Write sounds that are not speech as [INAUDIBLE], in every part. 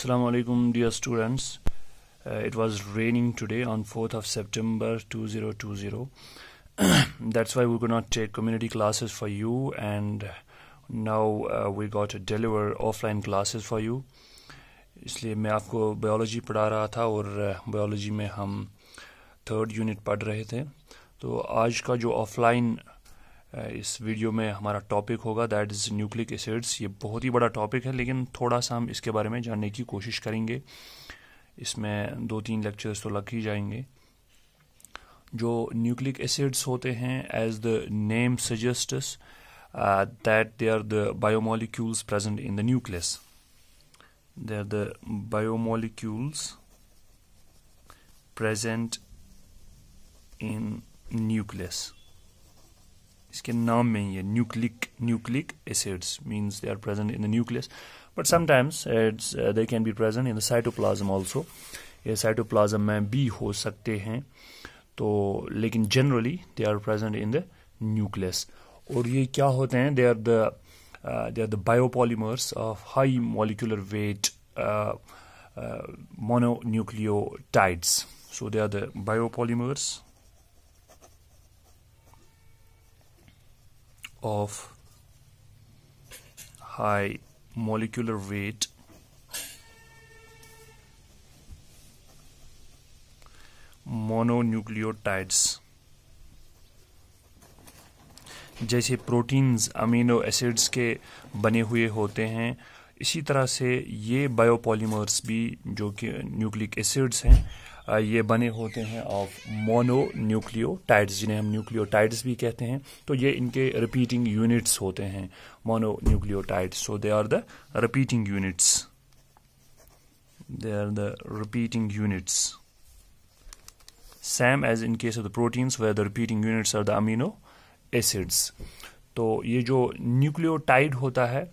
Assalamu alaikum dear students uh, it was raining today on 4th of September 2020 that's why we could not take community classes for you and now uh, we got to deliver offline classes for you इसलिए मैं आपको biology पढ़ा रहा था और biology में हम third unit पढ़ रहे थे तो आज का जो ऑफलाइन इस वीडियो में हमारा टॉपिक होगा दैट इज़ न्यूक्लिक एसिड्स ये बहुत ही बड़ा टॉपिक है लेकिन थोड़ा सा हम इसके बारे में जानने की कोशिश करेंगे इसमें दो तीन लेक्चर्स तो लग ही जाएंगे जो न्यूक्लिक एसिड्स होते हैं as the name suggests that they are the biomolecules present in the nucleus they are the biomolecules present in nucleus इसके नाम में ही है nucleic nucleic acids means they are present in the nucleus but sometimes aids they can be present in the cytoplasm also ये cytoplasm में भी हो सकते हैं तो लेकिन generally they are present in the nucleus और ये क्या होते हैं they are the they are the biopolymers of high molecular weight mono mononucleotides so they are the biopolymers of high molecular weight mononucleotides जैसे प्रोटीन्स अमीनो एसिड्स के बने हुए होते हैं इसी तरह से ये बायोपॉलीमर्स भी जो कि न्यूक्लिक एसिड्स हैं ये बने होते हैं ऑफ मोनो न्यूक्लियोटाइड्स जिन्हें हम न्यूक्लियोटाइड्स भी कहते हैं तो ये इनके रिपीटिंग यूनिट्स होते हैं mono nucleotides so they are the repeating units they are the repeating units same as in case of the proteins where the repeating units are the amino acids तो ये जो न्यूक्लियोटाइड होता है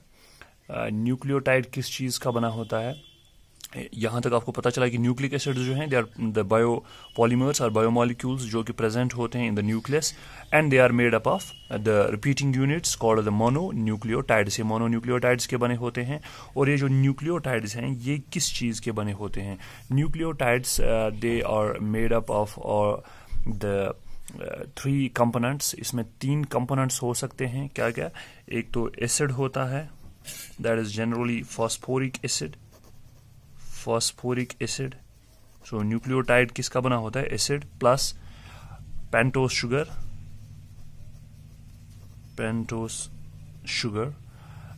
nucleotide किस चीज़ का बना होता है यहाँ तक आपको पता चला कि न्यूक्लिक एसिड जो हैं they are the bio polymers और बायो मॉलिक्यूल्स जो कि प्रेजेंट होते हैं in the nucleus and they are made up of the repeating units called the mono nucleotides ये मोनो न्यूक्लियोटाइड्स के बने होते हैं और ये जो न्यूक्लियोटाइड्स हैं ये किस चीज़ के बने होते हैं nucleotides they are made up of और द थ्री कंपोनेंट्स इसमें तीन कंपोनेंट्स हो सकते हैं क्या क्या एक तो एसिड होता है that is generally phosphoric acid phosphoric acid so nucleotide किसका बना होता है acid plus pentose sugar pentose sugar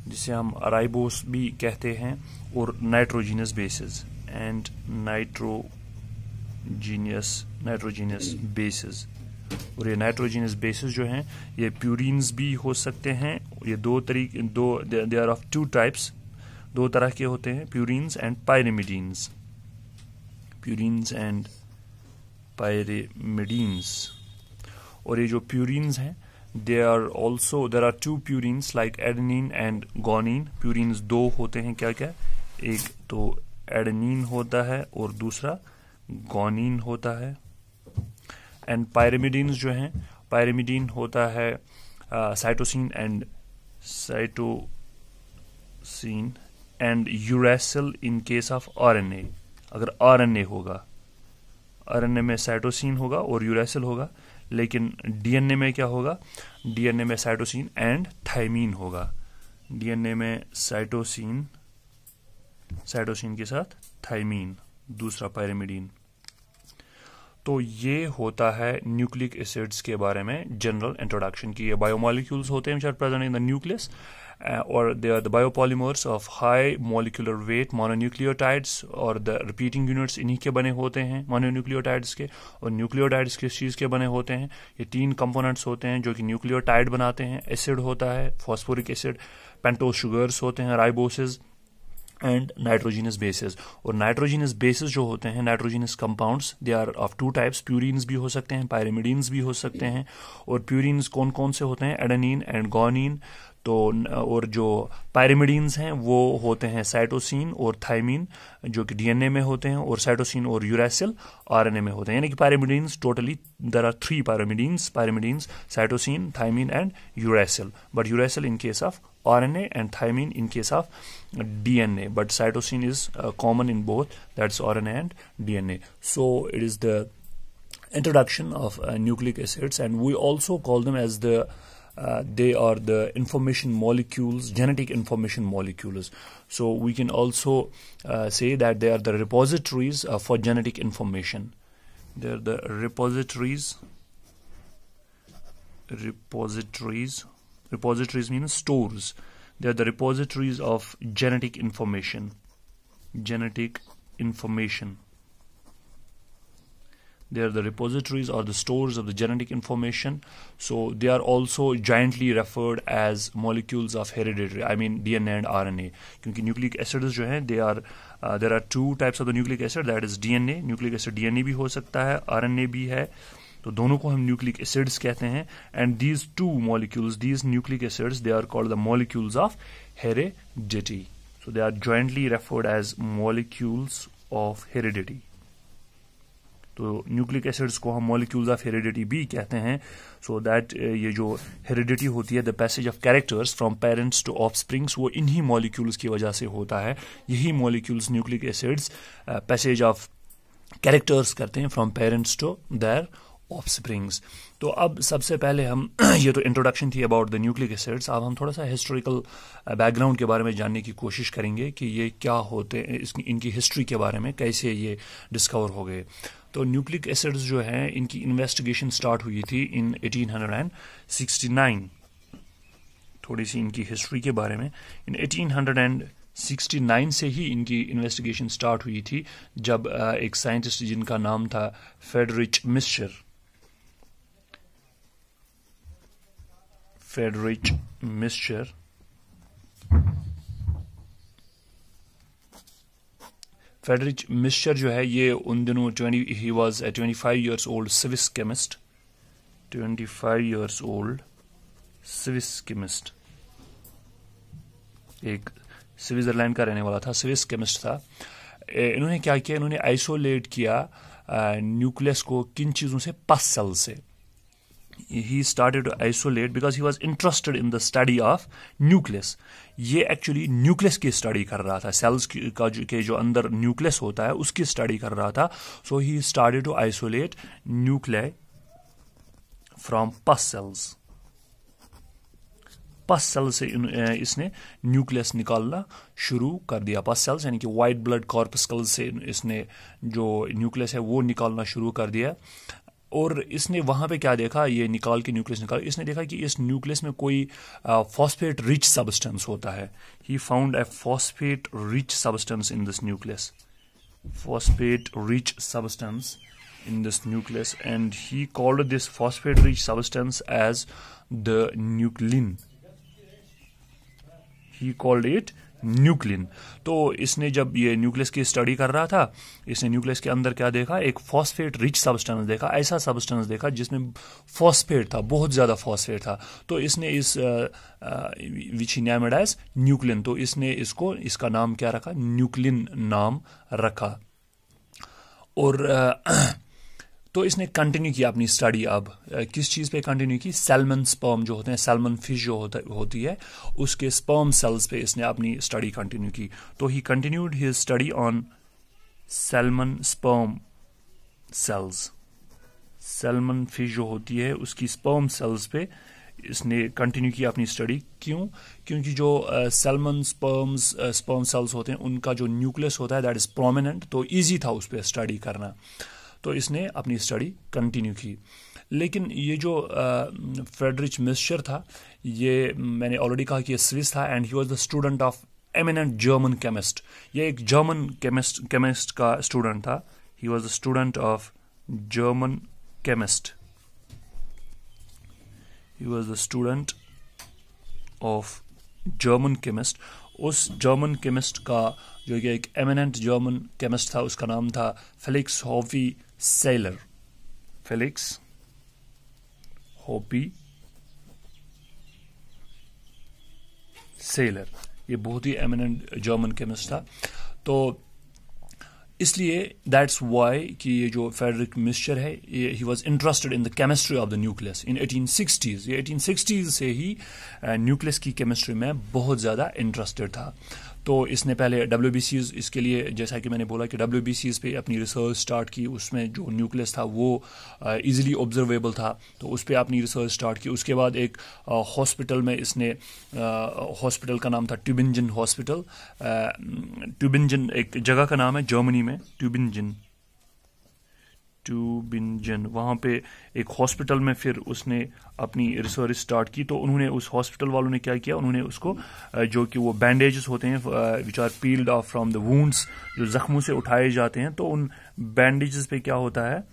जिसे हम अराइबोस भी कहते हैं और nitrogenous bases and nitrogenous nitrogenous bases और ये नाइट्रोजीनियस बेसिस जो हैं ये प्यूरिन भी हो सकते हैं ये दो तरीके दो they are of two types दो तरह के होते हैं purines and pyrimidines purines and pyrimidines और ये जो प्यूरिन्स हैं they are also there are two purines like adenine and guanine purines दो होते हैं क्या क्या एक तो एडनिन होता है और दूसरा गोनिन होता है एंड पायरेमिडीन्स जो हैं पायरेमिडीन होता है cytosine and cytosine and uracil in case of A अगर ए होगा ए में साइटोसिन होगा और यूरेसिल होगा लेकिन डीएनए में क्या होगा डीएनए में साइटोसिन एंड थाइमीन होगा डीएनए में साइटोसिन साइटोसिन के साथ थाइमीन दूसरा पैरामिडीन तो ये होता है न्यूक्लिक एसिड्स के बारे में जनरल इंट्रोडक्शन की ये बायोमोलिक्यूल्स होते हैं प्रेजेंट इन द न्यूक्लियस और they are the biopolymers of high molecular weight mononucleotides और द रिपीटिंग यूनिट्स इन्हीं के बने होते हैं मोनोन्यूक्लियोटाइड्स के और न्यूक्लियोटाइड्स किस चीज़ के बने होते हैं ये तीन कंपोनेंट्स होते हैं जो कि न्यूक्लियोटाइड बनाते हैं एसिड होता है फॉस्फोरिक एसिड पेंटोस शुगर्स होते हैं राइबोसिस एंड नाइट्रोजीनस बेसिस और नाइट्रोजीनस बेसिस जो होते हैं nitrogenous compounds they are of two types purines भी हो सकते हैं पायरेमिडीन्स भी हो सकते हैं और प्यूरिन्स कौन कौन से होते हैं एडनिन एंड गोनिन तो और जो पायरिमिडीन्स हैं वो होते हैं साइटोसिन और थाइमिन जो कि डीएनए में होते हैं और साइटोसिन और यूरासिल आरएनए में होते हैं यानी कि pyrimidines totally there are three pyrimidines pyrimidines cytosine thymine and uracil but uracil in case of R RNA and thymine in case of D N A but cytosine is common in both that R N and D N A so it is the introduction of nucleic acids and we also call them as the Uh, they are the information molecules genetic information molecules so we can also uh, say that they are the repositories uh, for genetic information they are the repositories repositories repositories means stores they are the repositories of genetic information genetic information they are the repositories or the stores of the genetic information so they are also jointly referred as molecules of heredity. i mean dna and rna because nucleic acids jo are uh, there are two types of the nucleic acid that is dna nucleic acid dna bhi ho sakta hai rna bhi hai to dono ko hum nucleic acids kehte and these two molecules these nucleic acids they are called the molecules of heredity. so they are jointly referred as molecules of heredity तो nucleic acids को हम molecules of heredity भी कहते हैं so that uh, ये जो heredity होती है the passage of characters from parents to offsprings वो इन्हीं मॉलिक्यूल्स की वजह से होता है यही molecules nucleic acids passage of characters करते हैं from parents to their offsprings तो अब सबसे पहले हम [CLEARS THROAT] ये तो इंट्रोडक्शन थी अबाउट द न्यूक्लिक एसिड्स अब हम थोड़ा सा हिस्टोरिकल बैकग्राउंड uh, के बारे में जानने की कोशिश करेंगे कि ये क्या होते हैं इनकी हिस्ट्री के बारे में कैसे ये डिस्कवर हो गए तो न्यूक्लिक एसिड्स जो हैं इनकी इन्वेस्टिगेशन स्टार्ट हुई थी इन 1869 थोड़ी सी इनकी हिस्ट्री के बारे में इन 1869 से ही इनकी इन्वेस्टिगेशन स्टार्ट हुई थी जब uh, एक साइंटिस्ट जिनका नाम था Friedrich Miescher Friedrich Mischer. Friedrich Mischer जो है ये उन दिनों twenty he was a twenty five years old Swiss chemist twenty five years old Swiss chemist एक स्विट्जरलैंड का रहने वाला था स्विस केमिस्ट था इन्होंने क्या किया इन्होंने आइसोलेट किया न्यूक्लियस को किन चीज़ों से पस सेल से he started to isolate because he was interested in the study of nucleus ये एक्चुअली न्यूक्लियस की स्टडी कर रहा था सेल्स का जो के जो अंदर न्यूक्लियस होता है उसकी स्टडी कर रहा था so he started to isolate nuclear from pus cells pus cell से इसने न्यूक्लियस निकालना शुरू कर दिया पस सेल्स यानी कि वाइट ब्लड कॉर्पस्कल से इसने जो न्यूक्लियस है वो निकालना शुरू कर दिया और इसने वहाँ पे क्या देखा ये निकाल के न्यूक्लियस निकाल इसने देखा कि इस न्यूक्लियस में कोई फॉस्फेट रिच सब्सटेंस होता है he found a phosphate rich substance in this nucleus phosphate rich substance in this nucleus and he called this phosphate rich substance as the nuclein he called it nuclein तो इसने जब ये nucleus की study कर रहा था इसने nucleus के अंदर क्या देखा एक फॉस्फेट रिच सब्सटेंस देखा ऐसा सब्सटेंस देखा जिसमें फॉस्फेट था बहुत ज़्यादा फॉस्फेट था तो इसने इस विच ही न्यूक्लिन तो इसने इसको इसका नाम क्या रखा न्यूक्लिन नाम रखा और आ, तो इसने कंटिन्यू किया अपनी स्टडी अब किस चीज़ पे कंटिन्यू की सेलमन स्पर्म जो होते हैं सेलमन फिश जो होता होती है उसके स्पर्म सेल्स पे इसने अपनी स्टडी कंटिन्यू की तो he continued his study on salmon sperm cells salmon fish जो होती है उसकी स्पर्म सेल्स पे इसने कंटिन्यू किया अपनी स्टडी क्यों क्योंकि जो सेलमन स्पर्म्स स्पर्म सेल्स होते हैं उनका जो न्यूक्लियस होता है दैट इज़ प्रोमिनेंट तो ईजी था उस पर स्टडी करना तो इसने अपनी स्टडी कंटिन्यू की लेकिन ये जो फ्रेडरिच मिस्चर था ये मैंने ऑलरेडी कहा कि ये स्विस था and he was the student of eminent German chemist ये एक जर्मन केमिस्ट केमिस्ट का स्टूडेंट था he was the student of German chemist he was the student of German chemist उस जर्मन केमिस्ट का जो कि एक एमिनेंट जर्मन केमिस्ट था उसका नाम था Felix Hoppe sailor Felix Hoppe Seyler ये बहुत ही एमिनेंट जर्मन केमिस्ट था तो इसलिए दैट्स वाई कि ये जो फेडरिक मिस्चर है ये he was interested in the chemistry of the nucleus in sixties ये सिक्सटीज से ही न्यूक्लियस uh, की केमिस्ट्री में बहुत ज़्यादा इंटरेस्टेड था तो इसने पहले डब्ल्यू इसके लिए जैसा कि मैंने बोला कि डब्ल्यू पे अपनी रिसर्च स्टार्ट की उसमें जो न्यूक्लियस था वो ईजिली uh, ऑब्जर्वेबल था तो उस पर अपनी रिसर्च स्टार्ट की उसके बाद एक हॉस्पिटल uh, में इसने हॉस्पिटल uh, का नाम था ट्यूबिंजन हॉस्पिटल ट्यूबिंजन एक जगह का नाम है जर्मनी में ट्यूबिंजन टू बिंजन वहाँ पे एक हॉस्पिटल में फिर उसने अपनी रिसर्च स्टार्ट की तो उन्होंने उस हॉस्पिटल वालों ने क्या किया उन्होंने उसको जो कि वो बैंडेजेस होते हैं which are peeled off from the wounds जो जख्मों से उठाए जाते हैं तो उन बैंडेजेस पे क्या होता है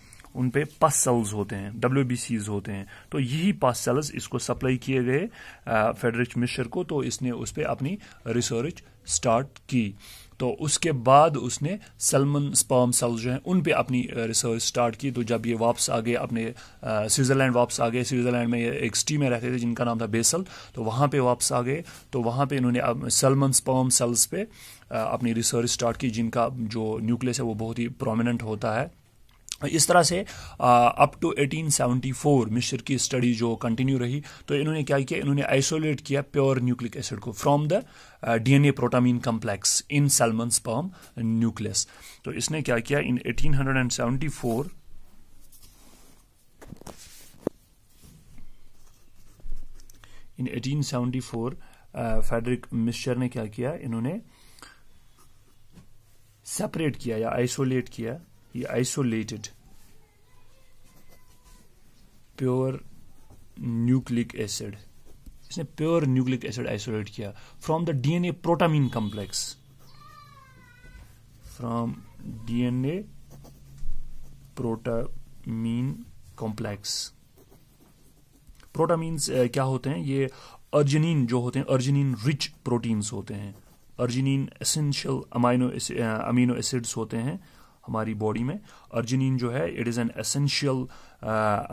उन पे पस सेल्स होते हैं डब्ल्यू होते हैं तो यही पस सेल्स इसको सप्लाई किए गए फेडरिक मिश्र को तो इसने उस पर अपनी रिसर्च स्टार्ट की तो उसके बाद उसने सलमन स्पर्म सेल्स जो हैं उन पे अपनी रिसर्च स्टार्ट की तो जब ये वापस आ गए अपने स्विट्ज़रलैंड वापस आ गए स्विट्ज़रलैंड में एक सिटी में रहते थे जिनका नाम था बेसल तो वहाँ पे वापस आ गए तो वहाँ पे इन्होंने सलमन स्पर्म सेल्स पे आ, अपनी रिसर्च स्टार्ट की जिनका जो न्यूक्लियस है वो बहुत ही प्रोमिनेंट होता है इस तरह से अप टू 1874 मिश्र की स्टडी जो कंटिन्यू रही तो इन्होंने क्या किया इन्होंने आइसोलेट किया प्योर न्यूक्लिक एसिड को from the DNA protamine complex in salmon sperm nucleus तो इसने क्या किया इन 1874 इन 1874 फेडरिक मिश्र ने क्या किया इन्होंने सेपरेट किया या आइसोलेट किया आइसोलेटेड प्योर न्यूक्लिक एसिड इसने प्योर न्यूक्लिक एसिड आइसोलेट किया from the DNA protamine complex from DNA protamine complex protamine क्या होते हैं ये अर्जिनिन जो होते हैं अर्जिनिन रिच प्रोटीन्स होते हैं arginine essential amino amino acids होते हैं हमारी बॉडी में अर्जिनिन जो है it is an essential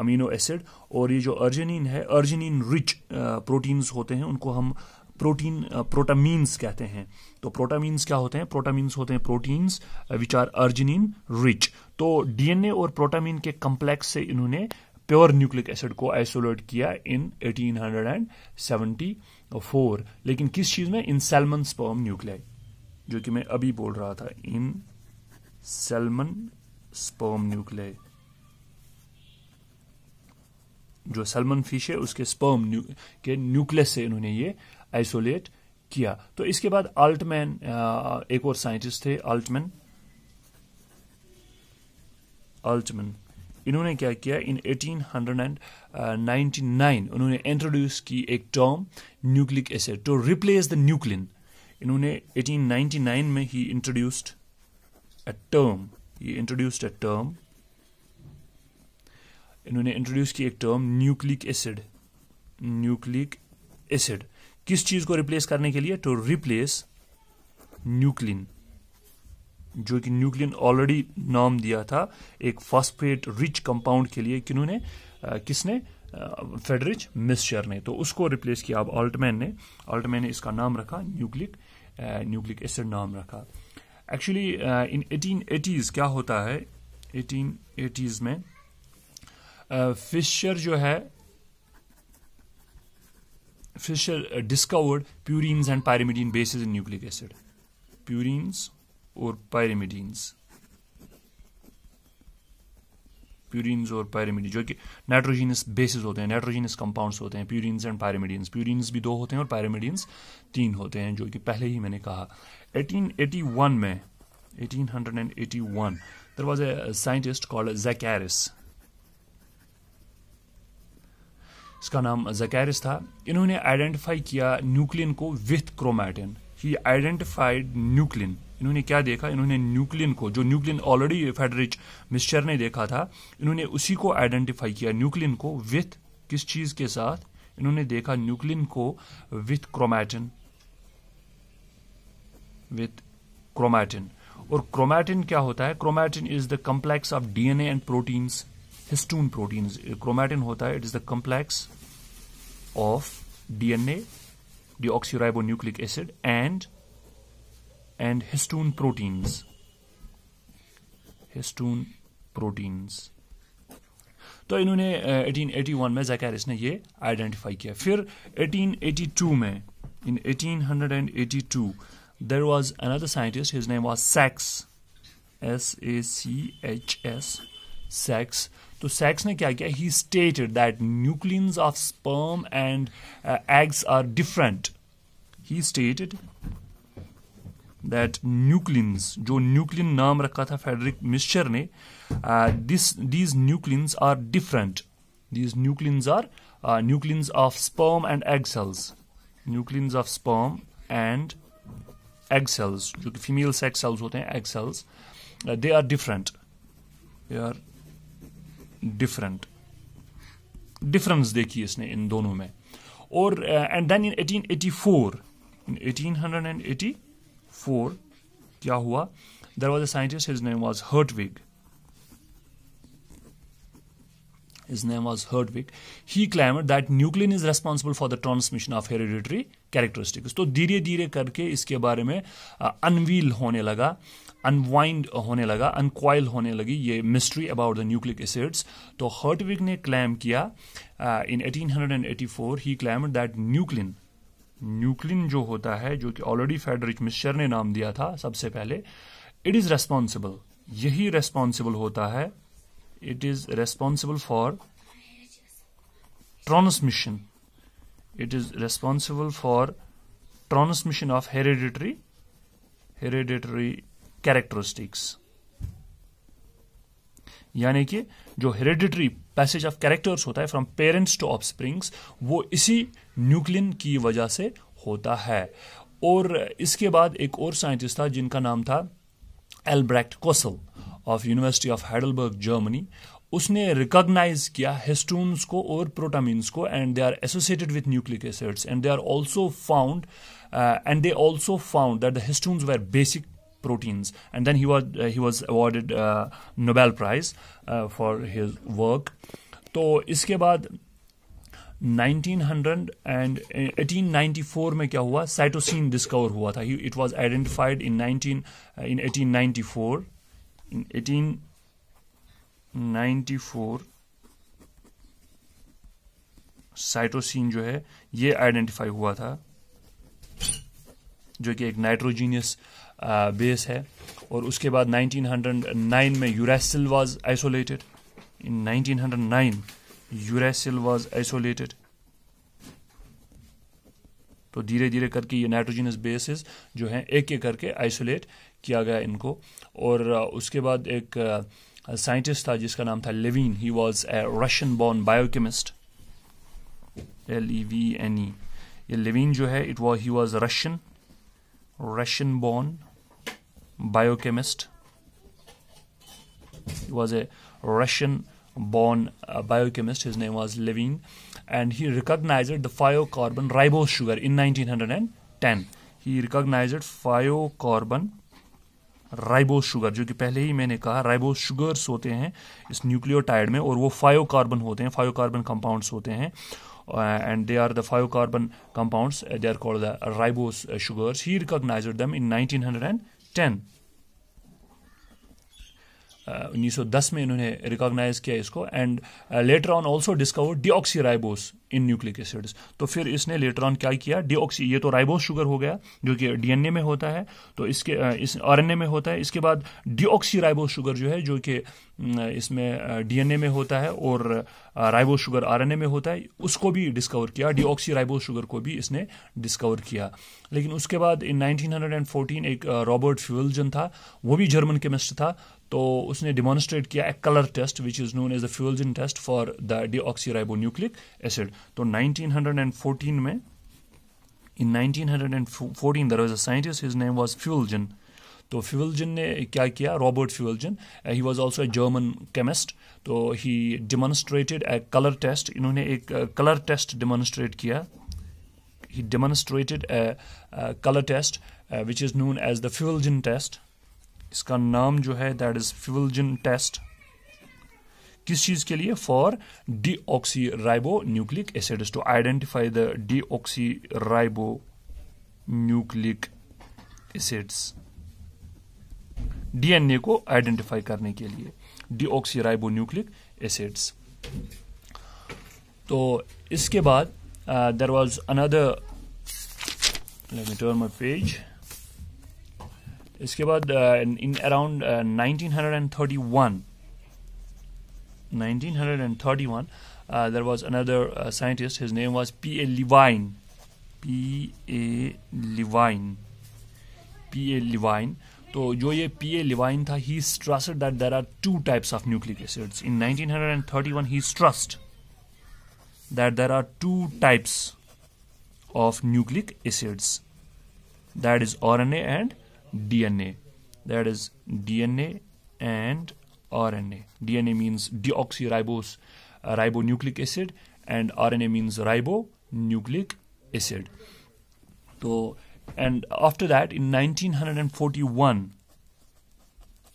amino acid और ये जो अर्जिनिन है अर्जिनिन रिच प्रोटीन्स होते हैं उनको हम प्रोटीन प्रोटामीन्स uh, कहते हैं तो प्रोटामीन्स क्या होते हैं प्रोटामीन्स होते हैं proteins which are arginine rich तो डीएनए और प्रोटामीन के कम्प्लेक्स से इन्होंने प्योर न्यूक्लिक एसिड को आइसोलेट किया इन 1874 लेकिन किस चीज में इन सेलमन स्पर्म न्यूक्लियाई जो कि मैं अभी बोल रहा था इन सेलमन स्पर्म न्यूक्लिय जो सलमन फिश है उसके स्पर्म न्यू, के न्यूक्लियस से इन्होंने ये आइसोलेट किया तो इसके बाद अल्टमैन एक और साइंटिस्ट थे अल्टमैन अल्टमैन इन्होंने क्या किया इन 1899 उन्होंने इंट्रोड्यूस की एक term nucleic acid to replace the nuclein इन्होंने 1899 में ही इंट्रोड्यूस्ड a term ये इंट्रोड्यूस्ड a टर्म इन्होंने इंट्रोड्यूस की एक term nucleic acid nucleic acid किस चीज को रिप्लेस करने के लिए टू रिप्लेस न्यूक्लिन जो कि न्यूक्लिन ऑलरेडी नाम दिया था एक फॉस्फेट रिच कंपाउंड के लिए किन्होंने किसने फेडरिच मिस्चर ने तो उसको रिप्लेस किया अब अल्टमैन ने अल्टमैन ने इसका नाम रखा न्यूक्लिक न्यूक्लिक एसिड नाम रखा एक्चुअली इन एटीन एटीज़ क्या होता है एटीन एटीज़ में फिशर uh, जो है Fischer discovered purines and pyrimidine bases in nucleic acid purines और पायरेमिडीन्स प्यूरिन्स और पायरेमिडीन जो कि नाइट्रोजीनस बेसिस होते हैं नाइट्रोजीनस कंपाउंड्स होते हैं प्यूरिन्स एंड पायरेमिडीन्स प्यूरिन्स भी दो होते हैं और पायरेमिडीन्स तीन होते हैं जो कि पहले ही मैंने कहा 1881 में 1881 there was a scientist called Zacharias इसका नाम जैकैरिस था इन्होंने आइडेंटिफाई किया न्यूक्लियन को with chromatin he identified nuclein इन्होंने क्या देखा इन्होंने न्यूक्लियन को जो न्यूक्लियन ऑलरेडी फेडरिच मिस्चर ने देखा था इन्होंने उसी को आइडेंटिफाई किया न्यूक्लियन को विथ किस चीज के साथ इन्होंने देखा न्यूक्लियन को विथ क्रोमैटिन विथ क्रोमैटिन और क्रोमैटिन क्या होता है chromatin is the complex of DNA and proteins histone proteins chromatin होता है it is the complex of DNA nucleic acid and and histone proteins histone proteins तो इन्होंने 1881 uh, में जैकरिस ने ये आइडेंटिफाई किया फिर 1882 में इन 1882 there was another scientist his name was सैक्स S A C H S सैक्स तो सैक्स ने क्या किया ही stated that nucleons of sperm and eggs are different he stated that न्यूक्लिन्स जो न्यूक्लिन नाम रखा था फेडरिक मिस्चर ने this these न्यूक्लिन्स are different these न्यूक्लिन्स are न्यूक्लिन्स of sperm and egg cells न्यूक्लिन्स of sperm and egg cells जो कि female sex cells होते हैं egg cells they are different they are different difference देखी इसने इन दोनों में और and then in 1884 in 1884 four क्या हुआ there was a scientist his name was Hertwig his name was Herdwick, he claimed that nuclein is responsible for the transmission of hereditary characteristics. तो धीरे धीरे करके इसके बारे में अनवील होने लगा अनवाइंड होने लगा अनकॉइल होने लगी ये mystery about the nucleic acids तो हर्टविक ने क्लेम किया in 1884 he claim that nuclein nuclein जो होता है जो कि ऑलरेडी फेडरिक मिस्चर ने नाम दिया था सबसे पहले इट इज रेस्पॉन्सिबल यही रेस्पॉन्सिबल होता है it is responsible for transmission it is responsible for transmission of hereditary hereditary characteristics यानी कि जो हेरिडिटरी पैसेज ऑफ कैरेक्टर्स होता है from parents to offsprings वो इसी न्यूक्लियन की वजह से होता है और इसके बाद एक और साइंटिस्ट था जिनका नाम था Albrecht Kossel of university of Heidelberg Germany उसने रिकॉग्नाइज किया हिस्टोन्स को और प्रोटामीन्स को and they are associated with nucleic acids and they are also found and they also found that the histones were basic proteins. And then he was uh, he was awarded uh, Nobel Prize uh, for his work. तो इसके बाद 1900 and 1894 में क्या हुआ cytosine discover हुआ था it was identified in 19 in 1894 in 1894 cytosine जो है ये आइडेंटिफाई हुआ था जो कि एक नाइट्रोजीनियस uh, बेस है और उसके बाद 1909 में uracil was isolated in 1909 uracil was isolated तो धीरे धीरे करके ये नाइट्रोजनस बेसिस जो हैं एक एक करके आइसोलेट किया गया इनको और उसके बाद एक साइंटिस्ट था जिसका नाम था Levene he was a Russian born biochemist L E V N E ये लेविन जो है it was he was Russian Russian born biochemist. He was a Russian born uh, biochemist. His name was Levine. And he recognized the thiocarbon ribose sugar in 1910. He recognized thiocarbon ribose sugar जो कि पहले ही मैंने कहा ribose sugars होते हैं इस nucleotide में और वो फायोकार्बन होते हैं फायोकार्बन कंपाउंड्स होते हैं and they are the five carbon compounds they are called the ribose sugars he recognize them in 1910 10. उन्नीस सौ दस में इन्होंने रिकॉग्नाइज किया इसको and later on also discover oxy ribose in nucleic acids तो फिर इसने लेटर ऑन क्या किया डिऑक्सी ये तो राइबोस शुगर हो गया जो कि डीएनए में होता है तो इसके इस आरएनए में होता है इसके बाद डी राइबोस शुगर जो है जो कि इसमें डीएनए में होता है और राइबोस शुगर ए में होता है उसको भी डिस्कवर किया ऑक्सी राइबोस शुगर को भी इसने डिस्कवर किया लेकिन उसके बाद इन 1914 एक रॉबर्ट फ्यूलजन था वो भी जर्मन केमिस्ट था तो उसने डिमॉन्स्ट्रेट किया एक colour test which is known as the Feulgen test for the deoxyribo nucleic acid तो 1914 में in 1914 there was a scientist his name was Feulgen तो फ्यूलजिन ने क्या किया Robert Feulgen he was also a German chemist तो he demonstrated a colour test इन्होंने एक colour test demonstrate किया he demonstrated a colour test which is known as the Feulgen test इसका नाम जो है दैट इज फ्यूलजन टेस्ट किस चीज के लिए for deoxyribo nucleic acids to identify the deoxyribo nucleic acids DNA को आइडेंटिफाई करने के लिए deoxyribo nucleic acids तो इसके बाद there was another let me turn my page इसके बाद in around 1931 1931 uh, there was another uh, scientist his name was P A Levine P A Levine P A Levine तो जो ये P A Levene था he stressed that there are two types of nucleic acids in 1931 he stressed that there are two types of nucleic acids that is RNA and DNA. That is DNA and RNA. DNA means deoxyribose uh, ribonucleic acid and RNA means ribonucleic acid. So, and after that in 1941,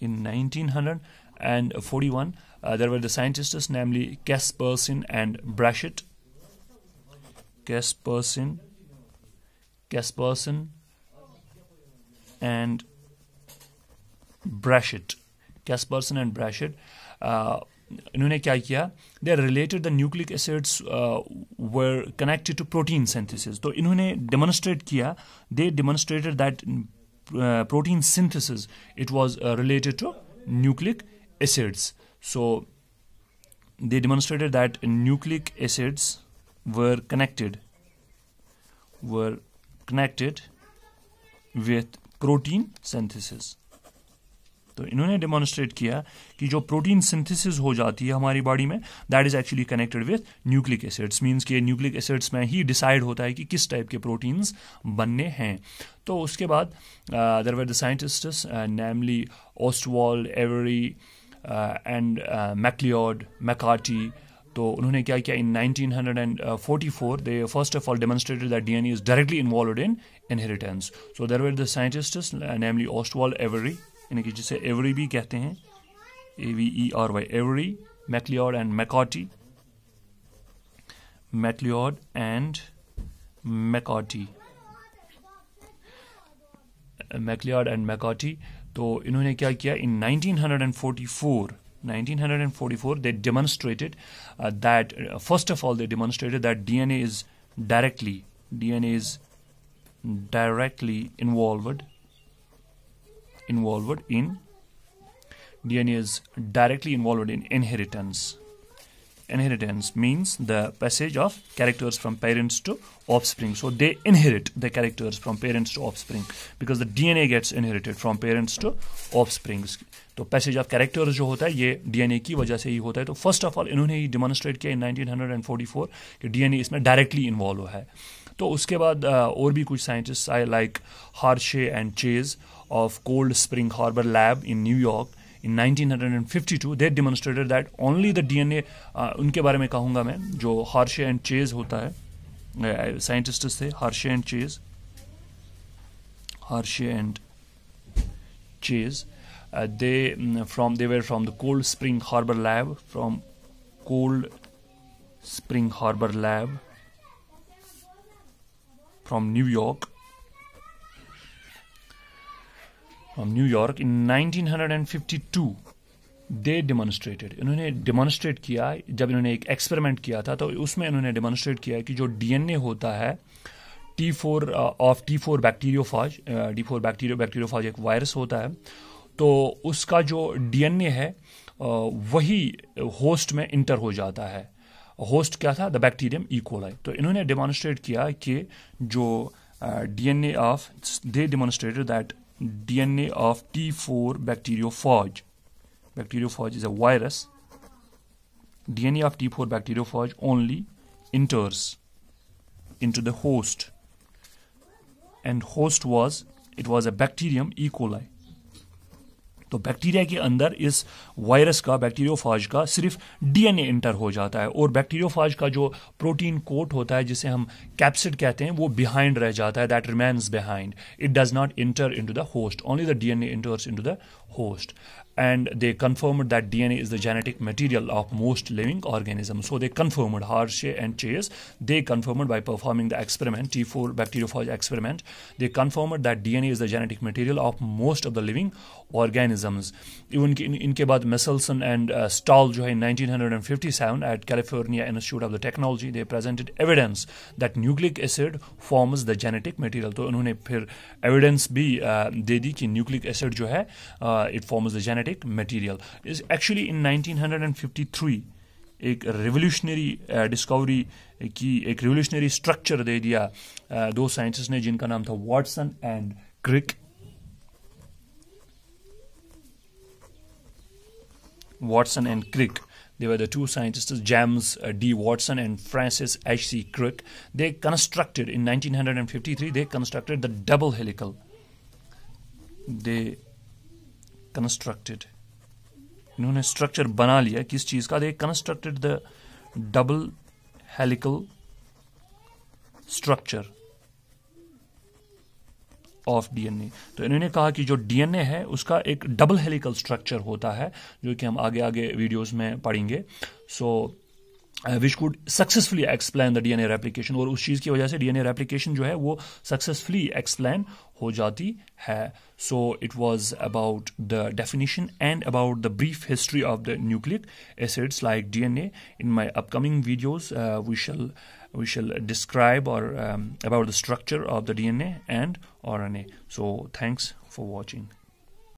in 1941, uh, there were the scientists, namely Kaspersen and Brashit. Kaspersen, Kaspersen and Brashit. Casperson and Brashit. Uh, they related the nucleic acids uh, were connected to protein synthesis. So, demonstrate kiya, they demonstrated that uh, protein synthesis it was uh, related to nucleic acids. So, they demonstrated that nucleic acids were connected were connected with protein synthesis तो इन्होंने demonstrate किया कि जो protein synthesis हो जाती है हमारी body में that is actually connected with nucleic acids means कि न्यूक्लिक एसिड्स में ही डिसाइड होता है कि किस टाइप के प्रोटीन्स बनने हैं तो उसके बाद there were the scientist namely ओस्टवॉल एवरी एंड मैकलियोड मैकार्टी तो उन्होंने क्या किया in 1944 they first of all demonstrated that DNA is directly involve in inheritance so there were the scientist namely ऑस्टवाल एवरी यानी कि जिसे एवरी भी कहते हैं A V E R Y Avery MacLeod and McCarty MacLeod and McCarty MacLeod and McCarty तो इन्होंने क्या किया in 1944 1944 they demonstrated uh, that uh, first of all they demonstrated is directly is directly DNA is directly involved involved in DNA is directly involved in inheritance. Inheritance means the passage of characters from parents to offspring. So they inherit the characters from parents to offspring because the DNA gets inherited from parents to offspring. तो passage of characters जो होता है ये DNA की वजह से ही होता है तो फर्स्ट ऑफ ऑल इन्होंने ही किया इन 1944 कि डीएनए इसमें डायरेक्टली इन्वॉल्व है तो उसके बाद uh, और भी कुछ scientist I like Hershey and Chase of Cold Spring Harbor lab in New York in 1952 they demonstrated that only the DNA उनके बारे में कहूँगा मैं जो हार्शे एंड चेज होता है साइंटिस्ट uh, थे Hershey and Chase Hershey and Chase they from they were from the Cold Spring Harbor lab from Cold Spring Harbor lab from New York. From New York in 1952 they demonstrated इन्होंने demonstrate किया जब इन्होंने एक experiment किया था तो उसमें इन्होंने डिमॉन्स्ट्रेट किया कि जो डीएनए होता है T four of T four bacteriophage D four bacterio bacteriophage एक वायरस होता है तो उसका जो डीएनए है uh, वही होस्ट में इंटर हो जाता है होस्ट क्या था द बैक्टीरियम इकोलाई तो इन्होंने डेमोन्स्ट्रेट किया कि जो DNA of they demonstrated that DNA of T four bacteriophage bacteriophage is a virus DNA of T four bacteriophage only enters into the host and host was it was a bacterium e coli तो bacteria के अंदर इस virus का bacteriophage का सिर्फ DNA inter हो जाता है और बैक्टीरियोफाज का जो प्रोटीन कोट होता है जिसे हम कैप्सिड कहते हैं वो बिहाइंड रह जाता है that remains behind it does not enter in the host only the DNA enters in the host and they confirmed that DNA is the genetic material of most living organisms. So they confirmed Hershey and Chase. They confirmed by performing the experiment T4 bacteriophage experiment. They confirmed that DNA is the genetic material of most of the living organisms. Even in, ke baad Messelson and uh, Stahl जो 1957 at California Institute of the Technology they presented evidence that nucleic acid forms the genetic material. So उन्होंने फिर evidence भी दे दी कि nucleic acid जो है uh, it forms the genetic synthetic material. Is actually in 1953 एक revolutionary discovery की एक revolutionary structure दे दिया दो साइंटिस्ट ने जिनका नाम था Watson and Crick Watson and Crick. They were the two scientists, James D. Watson and Francis H. C. Crick. They constructed in 1953. They constructed the double helical. They constructed इन्होंने structure बना लिया किस चीज का they constructed the double helical structure of DNA तो इन्होंने कहा कि जो डीएनए है उसका एक डबल हेलिकल स्ट्रक्चर होता है जो कि हम आगे आगे वीडियोस में पढ़ेंगे so so, which could successfully explain the DNA replication और उस चीज़ की वजह से डीएनए रेप्लीकेशन जो है वो सक्सेसफुली एक्सप्लेन हो जाती है so it was about the definition and about the brief history of the nucleic acids like DNA in my upcoming videos we shall we shall describe or um, about the structure of and और N A so thanks for watching